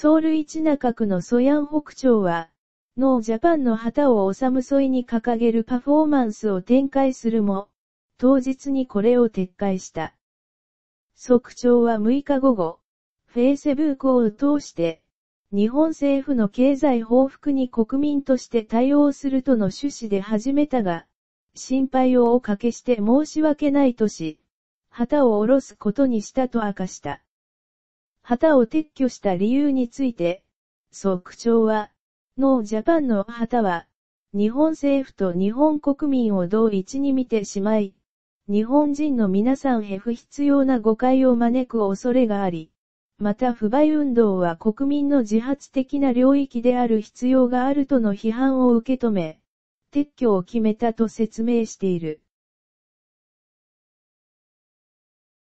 ソウル一中区のソヤン北朝は、ノージャパンの旗を治む添いに掲げるパフォーマンスを展開するも、当日にこれを撤回した。即長は6日午後、フェイスブークを通して、日本政府の経済報復に国民として対応するとの趣旨で始めたが、心配をおかけして申し訳ないとし、旗を下ろすことにしたと明かした。旗を撤去した理由について、総区長は、ノージャパンの旗は、日本政府と日本国民を同一に見てしまい、日本人の皆さんへ不必要な誤解を招く恐れがあり、また不買運動は国民の自発的な領域である必要があるとの批判を受け止め、撤去を決めたと説明している。